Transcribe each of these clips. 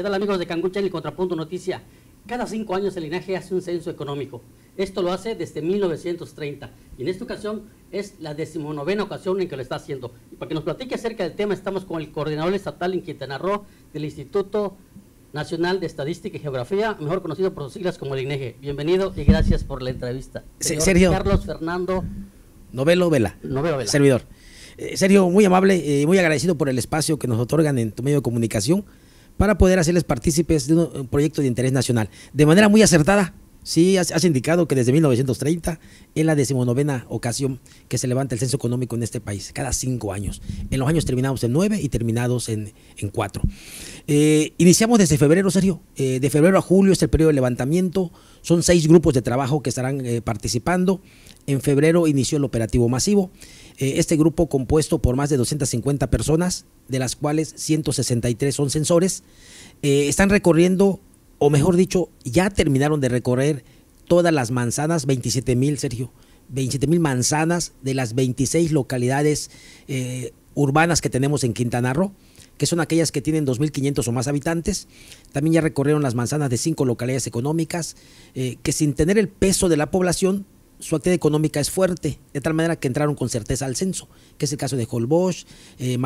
¿Qué amigos de Cangucha en el Contrapunto Noticia? Cada cinco años el linaje hace un censo económico. Esto lo hace desde 1930 y en esta ocasión es la decimonovena ocasión en que lo está haciendo. para que nos platique acerca del tema estamos con el coordinador estatal en Quintana Roo del Instituto Nacional de Estadística y Geografía, mejor conocido por sus siglas como el INEGE. Bienvenido y gracias por la entrevista. Señor Sergio. Carlos Fernando. Novelo Vela. Novelo Vela. Servidor. Eh, Sergio, muy amable y eh, muy agradecido por el espacio que nos otorgan en tu medio de comunicación para poder hacerles partícipes de eh, un proyecto de interés nacional. De manera muy acertada, Sí, has, indicado que desde 1930 es la decimonovena ocasión que se levanta el censo económico en este país, cada cinco años. En los años terminados en nueve y terminados en, cuatro. Eh, iniciamos desde febrero, Sergio. Eh, de febrero a julio es el periodo de levantamiento. Son seis grupos de trabajo que estarán eh, participando. En febrero inició el operativo masivo. este grupo compuesto por más de 250 personas, de las cuales 163 son censores, están recorriendo o mejor dicho, ya terminaron de recorrer todas las manzanas, 27 mil, Sergio, 27 mil manzanas de las 26 localidades eh, urbanas que tenemos en Quintana Roo, que son aquellas que tienen 2.500 o más habitantes. También ya recorrieron las manzanas de cinco localidades económicas, eh, que sin tener el peso de la población, su actividad económica es fuerte, de tal manera que entraron con certeza al censo, que es el caso de Holbox, eh,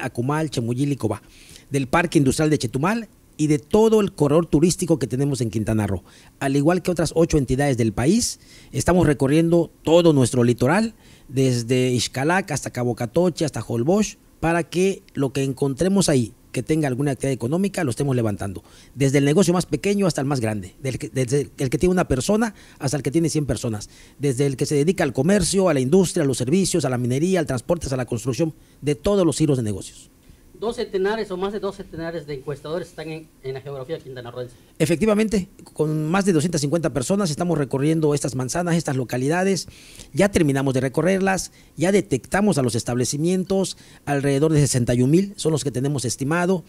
Acumal, Chemuyil y Cobá. Del Parque Industrial de Chetumal y de todo el corredor turístico que tenemos en Quintana Roo. Al igual que otras ocho entidades del país, estamos recorriendo todo nuestro litoral, desde Ixcalac hasta Cabo hasta Holbosch, para que lo que encontremos ahí que tenga alguna actividad económica, lo estemos levantando. Desde el negocio más pequeño hasta el más grande. desde el que tiene una persona hasta el que tiene 100 personas. Desde el que se dedica al comercio, a la industria, a los servicios, a la minería, al transporte, a la construcción, de todos los hilos de negocios dos centenares o más de dos centenares de encuestadores están en, la geografía de quintanarroense. Efectivamente, con más de 250 personas estamos recorriendo estas manzanas, estas localidades. Ya terminamos de recorrerlas, ya detectamos a los establecimientos, alrededor de 61 mil son los que tenemos estimado.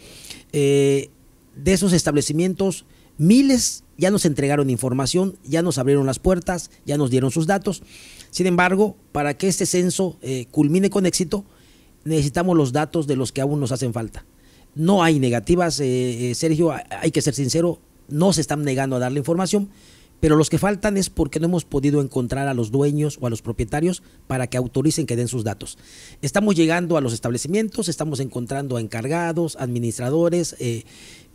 Eh, de esos establecimientos, miles ya nos entregaron información, ya nos abrieron las puertas, ya nos dieron sus datos. Sin embargo, para que este censo eh, culmine con éxito, necesitamos los datos de los que aún nos hacen falta. No hay negativas, eh, eh, Sergio, hay que ser sincero, no se están negando a dar la información, pero los que faltan es porque no hemos podido encontrar a los dueños o a los propietarios para que autoricen que den sus datos. Estamos llegando a los establecimientos, estamos encontrando a encargados, administradores, eh,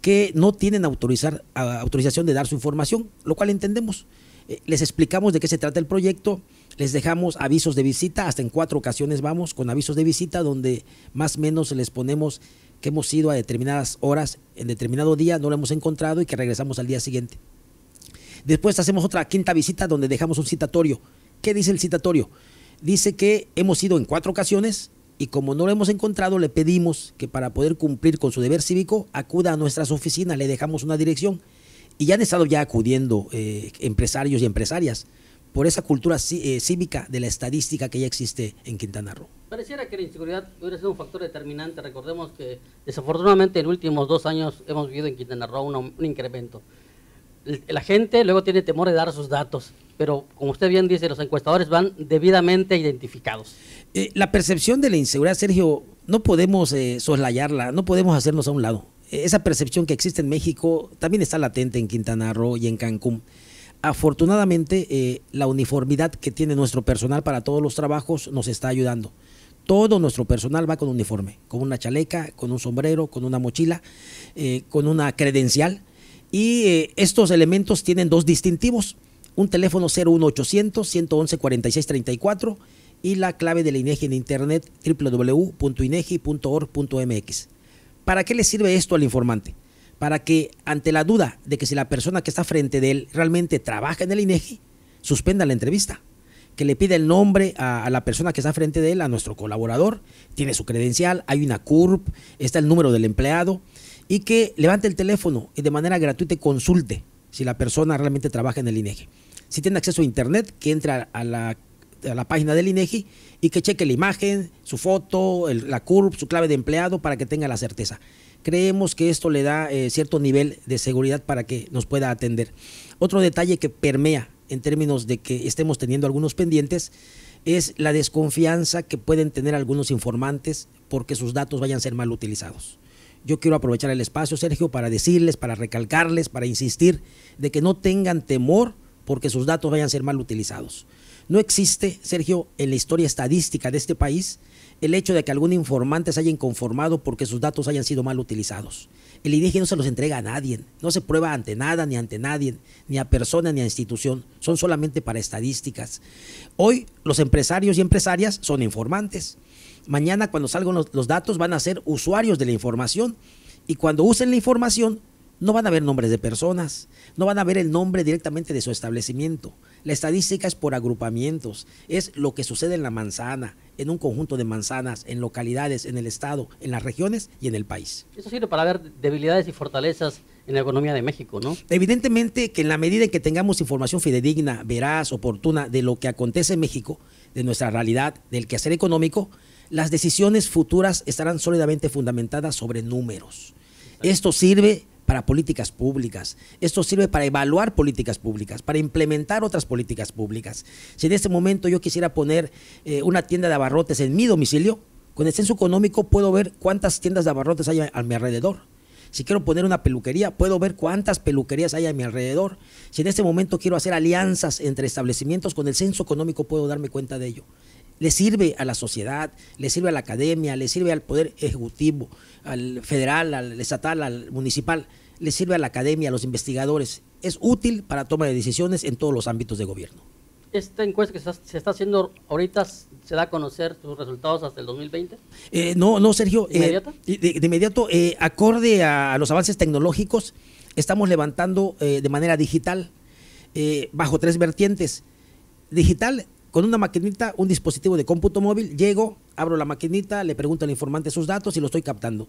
que no tienen autorizar, autorización de dar su información, lo cual entendemos. les explicamos de qué se trata el proyecto, les dejamos avisos de visita, hasta en cuatro ocasiones vamos con avisos de visita donde más o menos les ponemos que hemos ido a determinadas horas, en determinado día, no lo hemos encontrado y que regresamos al día siguiente. Después hacemos otra quinta visita donde dejamos un citatorio. ¿Qué dice el citatorio? Dice que hemos ido en cuatro ocasiones y como no lo hemos encontrado, le pedimos que para poder cumplir con su deber cívico acuda a nuestras oficinas, le dejamos una dirección. Y ya han estado ya acudiendo eh, empresarios y empresarias por esa cultura eh, cívica de la estadística que ya existe en Quintana Roo. Pareciera que la inseguridad hubiera sido un factor determinante. Recordemos que desafortunadamente en los últimos dos años hemos vivido en Quintana Roo un, incremento. La gente luego tiene temor de dar sus datos pero como usted bien dice, los encuestadores van debidamente identificados. Eh, la percepción de la inseguridad, Sergio, no podemos eh, soslayarla, no podemos hacernos a un lado. esa percepción que existe en México también está latente en Quintana Roo y en Cancún. Afortunadamente, eh, la uniformidad que tiene nuestro personal para todos los trabajos nos está ayudando. Todo nuestro personal va con uniforme, con una chaleca, con un sombrero, con una mochila, eh, con una credencial. Y eh, estos elementos tienen dos distintivos, un teléfono 01800 111 4634 y la clave de la INEGI e en internet www.inegi.org.mx. ¿Para qué le sirve esto al informante? para que ante la duda de que si la persona que está frente de él realmente trabaja en el INEGI, e suspenda la entrevista. Que le pida el nombre a, la persona que está frente de él, a nuestro colaborador, tiene su credencial, hay una CURP, está el número del empleado, y que levante el teléfono y de manera gratuita consulte si la persona realmente trabaja en el INEGI. E si tiene acceso a internet, que entre a, la página del INEGI e y que cheque la imagen, su foto, la CURP, su clave de empleado para que tenga la certeza. Creemos que esto le da eh, cierto nivel de seguridad para que nos pueda atender. Otro detalle que permea en términos de que estemos teniendo algunos pendientes es la desconfianza que pueden tener algunos informantes porque sus datos vayan a ser mal utilizados. Yo quiero aprovechar el espacio, Sergio, para decirles, para recalcarles, para insistir de que no tengan temor porque sus datos vayan a ser mal utilizados. No existe, Sergio, en la historia estadística de este país el hecho de que algún informante se haya inconformado porque sus datos hayan sido mal utilizados. El IDG no se los entrega a nadie, no se prueba ante nada, ni ante nadie, ni a persona, ni a institución, son solamente para estadísticas. Hoy los empresarios y empresarias son informantes. Mañana cuando salgan los datos van a ser usuarios de la información y cuando usen la información no van a ver nombres de personas, no van a ver el nombre directamente de su establecimiento. La estadística es por agrupamientos, es lo que sucede en la manzana, en un conjunto de manzanas, en localidades, en el Estado, en las regiones y en el país. Eso sirve para ver debilidades y fortalezas en la economía de México, ¿no? Evidentemente que en la medida en que tengamos información fidedigna, veraz, oportuna de lo que acontece en México, de nuestra realidad, del quehacer económico, las decisiones futuras estarán sólidamente fundamentadas sobre números. Esto sirve para políticas públicas. Esto sirve para evaluar políticas públicas, para implementar otras políticas públicas. Si en este momento yo quisiera poner eh, una tienda de abarrotes en mi domicilio, con el censo económico puedo ver cuántas tiendas de abarrotes hay a, a mi alrededor. Si quiero poner una peluquería, puedo ver cuántas peluquerías hay a mi alrededor. Si en este momento quiero hacer alianzas entre establecimientos, con el censo económico puedo darme cuenta de ello le sirve a la sociedad, le sirve a la academia, le sirve al poder ejecutivo, al federal, al estatal, al municipal, le sirve a la academia, a los investigadores. Es útil para toma de decisiones en todos los ámbitos de gobierno. ¿Esta encuesta que se está haciendo ahorita se da a conocer sus resultados hasta el 2020? Eh, no, no, Sergio. Eh, ¿De inmediato? de, eh, inmediato, acorde a los avances tecnológicos, estamos levantando de manera digital bajo tres vertientes. Digital con una maquinita, un dispositivo de cómputo móvil, llego, abro la maquinita, le pregunto al informante sus datos y lo estoy captando.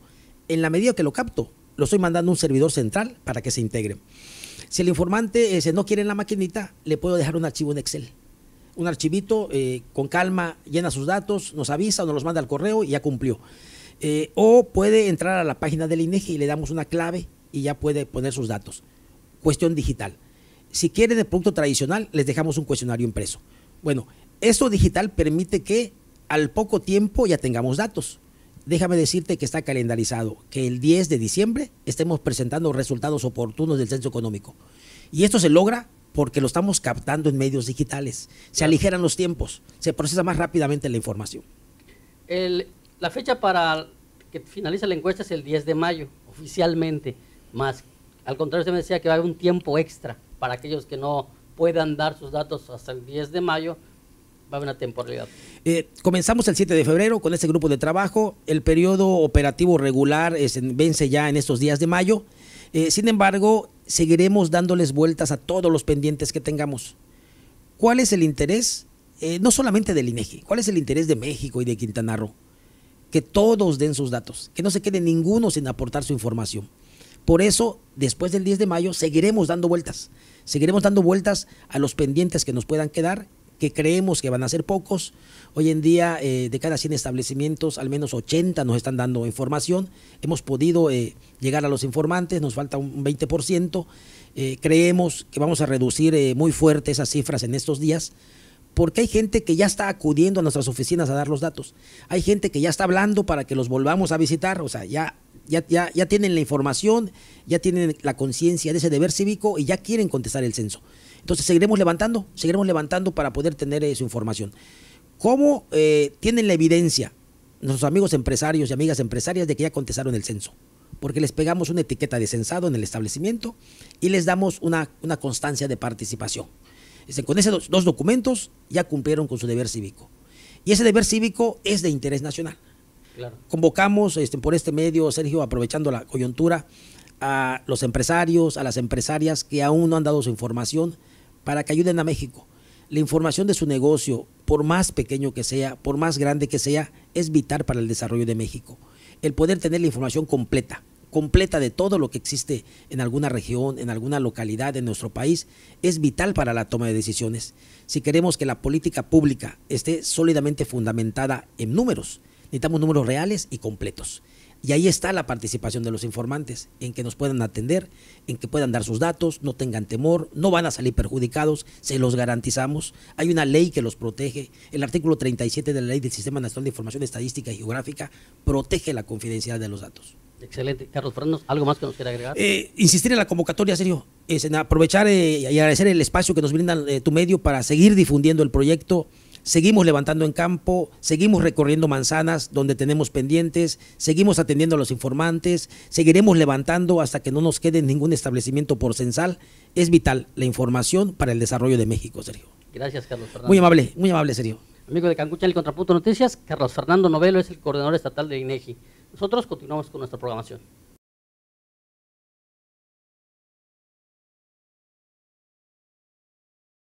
En la medida que lo capto, lo estoy mandando a un servidor central para que se integre. Si el informante eh, no quiere en la maquinita, le puedo dejar un archivo en Excel. Un archivito eh, con calma, llena sus datos, nos avisa o nos los manda al correo y ya cumplió. Eh, o puede entrar a la página del INEGI e y le damos una clave y ya puede poner sus datos. Cuestión digital. Si quieren el producto tradicional, les dejamos un cuestionario impreso. Bueno, esto digital permite que al poco tiempo ya tengamos datos. Déjame decirte que está calendarizado, que el 10 de diciembre estemos presentando resultados oportunos del censo económico. Y esto se logra porque lo estamos captando en medios digitales. Se aligeran los tiempos, se procesa más rápidamente la información. la fecha para que finalice la encuesta es el 10 de mayo, oficialmente, más al contrario, usted me decía que va a haber un tiempo extra para aquellos que no puedan dar sus datos hasta el 10 de mayo, va a haber una temporalidad. Eh, comenzamos el 7 de febrero con este grupo de trabajo. El periodo operativo regular es, eh, vence ya en estos días de mayo. Eh, sin embargo, seguiremos dándoles vueltas a todos los pendientes que tengamos. ¿Cuál es el interés, no solamente del INEGI, cuál es el interés de México y de Quintana Roo? Que todos den sus datos, que no se quede ninguno sin aportar su información. Por eso, después del 10 de mayo, seguiremos dando vueltas. Seguiremos dando vueltas a los pendientes que nos puedan quedar, que creemos que van a ser pocos. Hoy en día, eh, de cada 100 establecimientos, al menos 80 nos están dando información. Hemos podido eh, llegar a los informantes, nos falta un 20%. Eh, creemos que vamos a reducir muy fuerte esas cifras en estos días porque hay gente que ya está acudiendo a nuestras oficinas a dar los datos. Hay gente que ya está hablando para que los volvamos a visitar, o sea, ya ya, ya, tienen la información, ya tienen la conciencia de ese deber cívico y ya quieren contestar el censo. Entonces seguiremos levantando, seguiremos levantando para poder tener esa eh, información. ¿Cómo eh, tienen la evidencia nuestros amigos empresarios y amigas empresarias de que ya contestaron el censo? porque les pegamos una etiqueta de censado en el establecimiento y les damos una constancia de participación con esos dos documentos ya cumplieron con su deber cívico. Y ese deber cívico es de interés nacional. Convocamos este, por este medio, Sergio, aprovechando la coyuntura, a los empresarios, a las empresarias que aún no han dado su información para que ayuden a México. La información de su negocio, por más pequeño que sea, por más grande que sea, es vital para el desarrollo de México. El poder tener la información completa completa de todo lo que existe en alguna región, en alguna localidad de nuestro país, es vital para la toma de decisiones. Si queremos que la política pública esté sólidamente fundamentada en números, necesitamos números reales y completos. Y ahí está la participación de los informantes, en que nos puedan atender, en que puedan dar sus datos, no tengan temor, no van a salir perjudicados, se los garantizamos. Hay una ley que los protege. El artículo 37 de la Ley del Sistema Nacional de Información Estadística y Geográfica protege la confidencialidad de los datos. Excelente. Carlos Fernando, ¿algo más que nos quiera agregar? Eh, insistir en la convocatoria, Sergio. Es en aprovechar eh, y agradecer el espacio que nos brinda eh, tu medio para seguir difundiendo el proyecto. Seguimos levantando en campo, seguimos recorriendo manzanas donde tenemos pendientes, seguimos atendiendo a los informantes, seguiremos levantando hasta que no nos quede ningún establecimiento por censal. Es vital la información para el desarrollo de México, Sergio. Gracias, Carlos Fernando. Muy amable, muy amable, Sergio. Amigo de Cancucha, el Contrapunto Noticias, Carlos Fernando Novelo es el coordinador estatal de INEGI. Nosotros continuamos con nuestra programación.